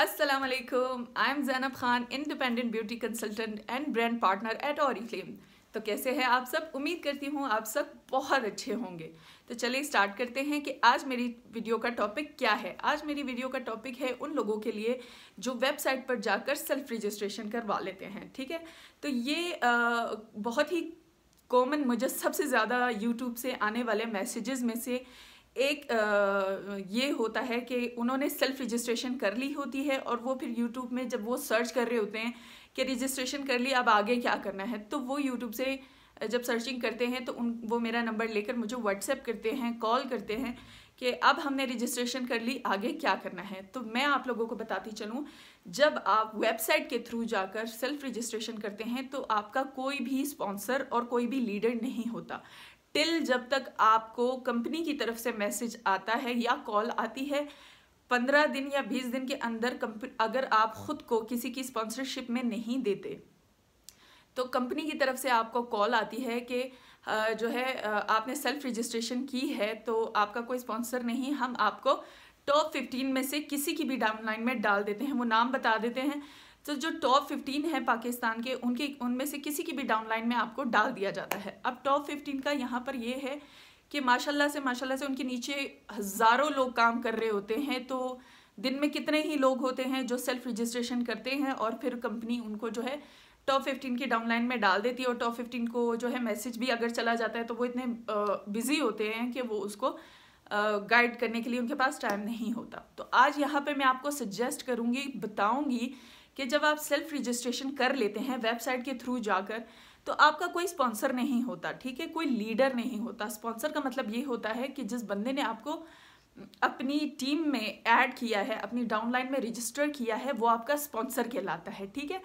अस्सलाम I am Zainab Khan independent beauty consultant and brand partner at Oriflame तो कैसे हैं आप सब उम्मीद करती हूँ आप सब बहुत अच्छे होंगे तो चलिए स्टार्ट करते हैं कि आज मेरी वीडियो का टॉपिक क्या है आज मेरी वीडियो का टॉपिक है उन लोगों के लिए जो वेबसाइट पर जाकर सेल्फ रजिस्ट्रेशन करवा लेते हैं ठीक है तो ये आ, बहुत ही कॉमन मुझे सबसे ज़्यादा यूट्यूब से आने वाले मैसेजेस में से एक ये होता है कि उन्होंने सेल्फ रजिस्ट्रेशन कर ली होती है और वो फिर यूट्यूब में जब वो सर्च कर रहे होते हैं कि रजिस्ट्रेशन कर ली अब आगे क्या करना है तो वो यूट्यूब से जब सर्चिंग करते हैं तो उन वो मेरा नंबर लेकर मुझे व्हाट्सएप करते हैं कॉल करते हैं कि अब हमने रजिस्ट्रेशन कर ली आगे क्या करना है तो मैं आप लोगों को बताती चलूँ जब आप वेबसाइट के थ्रू जाकर सेल्फ रजिस्ट्रेशन करते हैं तो आपका कोई भी स्पॉन्सर और कोई भी लीडर नहीं होता टिल जब तक आपको कंपनी की तरफ से मैसेज आता है या कॉल आती है पंद्रह दिन या बीस दिन के अंदर अगर आप ख़ुद को किसी की स्पॉन्सरशिप में नहीं देते तो कंपनी की तरफ से आपको कॉल आती है कि जो है आपने सेल्फ रजिस्ट्रेशन की है तो आपका कोई स्पॉन्सर नहीं हम आपको टॉप फिफ्टीन में से किसी की भी डाउनलाइन में डाल देते हैं वो नाम बता देते हैं तो जो टॉप 15 है पाकिस्तान के उनके उनमें से किसी की भी डाउनलाइन में आपको डाल दिया जाता है अब टॉप 15 का यहाँ पर ये है कि माशाल्लाह से माशाल्लाह से उनके नीचे हज़ारों लोग काम कर रहे होते हैं तो दिन में कितने ही लोग होते हैं जो सेल्फ रजिस्ट्रेशन करते हैं और फिर कंपनी उनको जो है टॉप फिफ्टीन के डाउनलाइन में डाल देती है और टॉप फिफ्टीन को जो है मैसेज भी अगर चला जाता है तो वो इतने बिज़ी होते हैं कि वो उसको गाइड करने के लिए उनके पास टाइम नहीं होता तो आज यहाँ पे मैं आपको सजेस्ट करूँगी बताऊँगी कि जब आप सेल्फ रजिस्ट्रेशन कर लेते हैं वेबसाइट के थ्रू जाकर तो आपका कोई स्पॉन्सर नहीं होता ठीक है कोई लीडर नहीं होता स्पॉन्सर का मतलब ये होता है कि जिस बंदे ने आपको अपनी टीम में ऐड किया है अपनी डाउनलाइन में रजिस्टर किया है वो आपका स्पॉन्सर कहलाता है ठीक है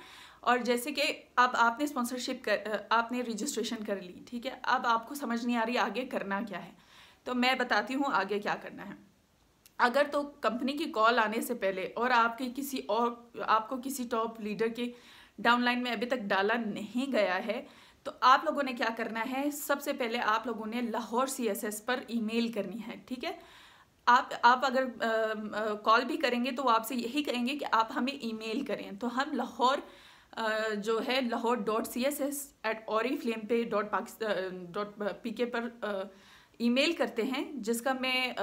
और जैसे कि अब आपने स्पॉन्सरशिप कर आपने रजिस्ट्रेशन कर ली ठीक है अब आपको समझ नहीं आ रही आगे करना क्या है तो मैं बताती हूँ आगे क्या करना है अगर तो कंपनी की कॉल आने से पहले और आपके किसी और आपको किसी टॉप लीडर के डाउनलाइन में अभी तक डाला नहीं गया है तो आप लोगों ने क्या करना है सबसे पहले आप लोगों ने लाहौर सी एस एस पर ईमेल करनी है ठीक है आप आप अगर कॉल भी करेंगे तो आपसे यही कहेंगे कि आप हमें ईमेल करें तो हम लाहौर जो है Lahore dot C S S at Oriflame पे dot Pakistan dot P K पर आ, ईमेल करते हैं जिसका मैं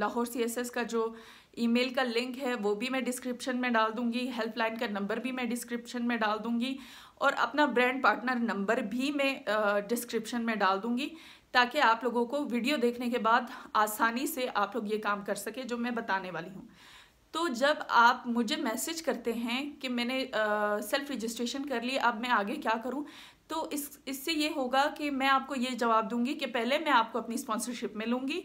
लाहौर सीएसएस का जो ईमेल का लिंक है वो भी मैं डिस्क्रिप्शन में डाल दूंगी हेल्पलाइन का नंबर भी मैं डिस्क्रिप्शन में डाल दूंगी और अपना ब्रांड पार्टनर नंबर भी मैं डिस्क्रिप्शन में डाल दूंगी ताकि आप लोगों को वीडियो देखने के बाद आसानी से आप लोग ये काम कर सके जो मैं बताने वाली हूँ तो जब आप मुझे मैसेज करते हैं कि मैंने सेल्फ़ रजिस्ट्रेशन कर ली अब मैं आगे क्या करूं तो इस इससे ये होगा कि मैं आपको ये जवाब दूंगी कि पहले मैं आपको अपनी स्पॉन्सरशिप में लूँगी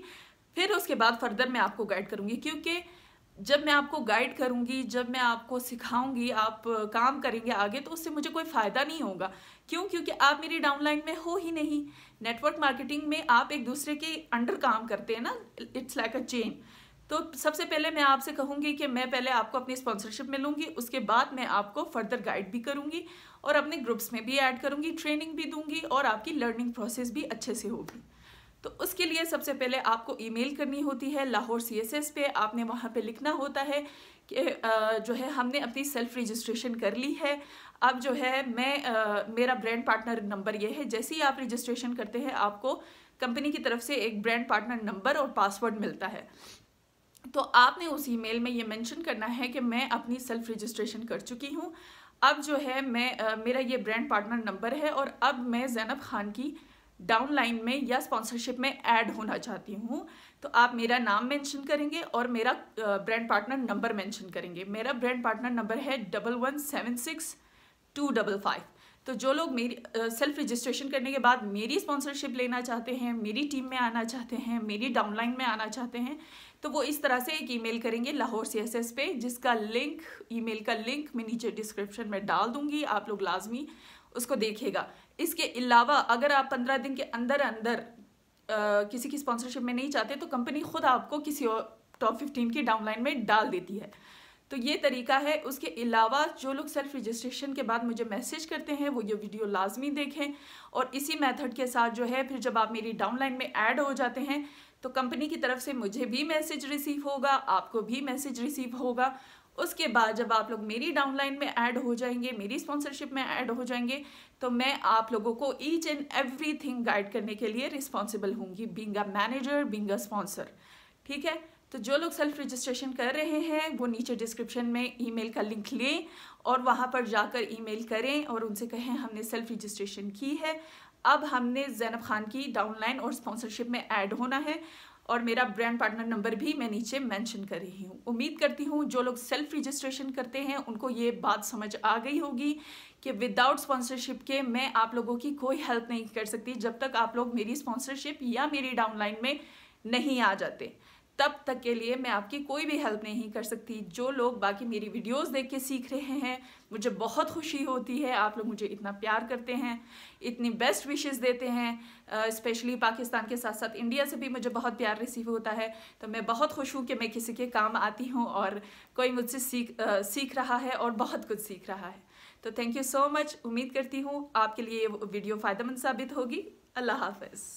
फिर उसके बाद फर्दर मैं आपको गाइड करूँगी क्योंकि जब मैं आपको गाइड करूँगी जब मैं आपको सिखाऊंगी आप काम करेंगे आगे तो उससे मुझे कोई फ़ायदा नहीं होगा क्यों क्योंकि आप मेरी डाउनलाइन में हो ही नहीं नेटवर्क मार्केटिंग में आप एक दूसरे के अंडर काम करते हैं ना इट्स लाइक अ चेन तो सबसे पहले मैं आपसे कहूँगी कि मैं पहले आपको अपनी स्पॉन्सरशिप में उसके बाद मैं आपको फर्दर गाइड भी करूँगी और अपने ग्रुप्स में भी ऐड करूँगी ट्रेनिंग भी दूँगी और आपकी लर्निंग प्रोसेस भी अच्छे से होगी तो उसके लिए सबसे पहले आपको ईमेल करनी होती है लाहौर सी एस एस पे आपने वहाँ पे लिखना होता है कि जो है हमने अपनी सेल्फ़ रजिस्ट्रेशन कर ली है अब जो है मैं मेरा ब्रांड पार्टनर नंबर ये है जैसे ही आप रजिस्ट्रेशन करते हैं आपको कंपनी की तरफ से एक ब्रांड पार्टनर नंबर और पासवर्ड मिलता है तो आपने उस ईमेल में ये मेंशन करना है कि मैं अपनी सेल्फ रजिस्ट्रेशन कर चुकी हूँ अब जो है मैं आ, मेरा ये ब्रांड पार्टनर नंबर है और अब मैं जैनब खान की डाउनलाइन में या स्पॉन्सरशिप में ऐड होना चाहती हूँ तो आप मेरा नाम मेंशन करेंगे और मेरा ब्रांड पार्टनर नंबर मेंशन करेंगे मेरा ब्रांड पार्टनर नंबर है double one seven six two double five तो जो लोग मेरी सेल्फ रजिस्ट्रेशन करने के बाद मेरी स्पॉन्सरशिप लेना चाहते हैं मेरी टीम में आना चाहते हैं मेरी डाउनलाइन में आना चाहते हैं तो वो इस तरह से एक ईमेल करेंगे लाहौर सी एस एस पे जिसका लिंक ईमेल का लिंक मैं नीचे डिस्क्रिप्शन में डाल दूंगी आप लोग लाजमी उसको देखेगा इसके अलावा अगर आप पंद्रह दिन के अंदर अंदर आ, किसी की स्पॉन्सरशिप में नहीं चाहते तो कंपनी खुद आपको किसी और टॉप फिफ्टीन की डाउनलाइन में डाल देती है तो ये तरीका है उसके अलावा जो लोग सेल्फ रजिस्ट्रेशन के बाद मुझे मैसेज करते हैं वो ये वीडियो लाजमी देखें और इसी मेथड के साथ जो है फिर जब आप मेरी डाउनलाइन में ऐड हो जाते हैं तो कंपनी की तरफ से मुझे भी मैसेज रिसीव होगा आपको भी मैसेज रिसीव होगा उसके बाद जब आप लोग मेरी डाउनलाइन में ऐड हो जाएंगे मेरी स्पॉन्सरशिप में ऐड हो जाएंगे तो मैं आप लोगों को each and every thing guide करने के लिए रिस्पॉन्सिबल होंगी being a manager being a sponsor ठीक है तो जो लोग सेल्फ रजिस्ट्रेशन कर रहे हैं वो नीचे डिस्क्रिप्शन में ईमेल का लिंक लें और वहाँ पर जाकर ईमेल करें और उनसे कहें हमने सेल्फ रजिस्ट्रेशन की है अब हमने जैनब खान की डाउनलाइन और स्पॉन्सरशिप में ऐड होना है और मेरा ब्रांड पार्टनर नंबर भी मैं नीचे मेंशन कर रही हूँ उम्मीद करती हूँ जो लोग सेल्फ रजिस्ट्रेशन करते हैं उनको ये बात समझ आ गई होगी कि विदाउट स्पॉन्सरशिप के मैं आप लोगों की कोई हेल्प नहीं कर सकती जब तक आप लोग मेरी स्पॉन्सरशिप या मेरी डाउनलाइन में नहीं आ जाते तब तक के लिए मैं आपकी कोई भी हेल्प नहीं कर सकती जो लोग बाकी मेरी वीडियोस देख के सीख रहे हैं मुझे बहुत खुशी होती है आप लोग मुझे इतना प्यार करते हैं इतनी बेस्ट विशेस देते हैं स्पेशली पाकिस्तान के साथ साथ इंडिया से भी मुझे बहुत प्यार रिसीव होता है तो मैं बहुत खुश हूँ कि मैं किसी के काम आती हूँ और कोई मुझसे सीख आ, सीख रहा है और बहुत कुछ सीख रहा है तो थैंक यू सो मच उम्मीद करती हूँ आपके लिए ये वीडियो फ़ायदेमंद साबित होगी अल्लाह हाफ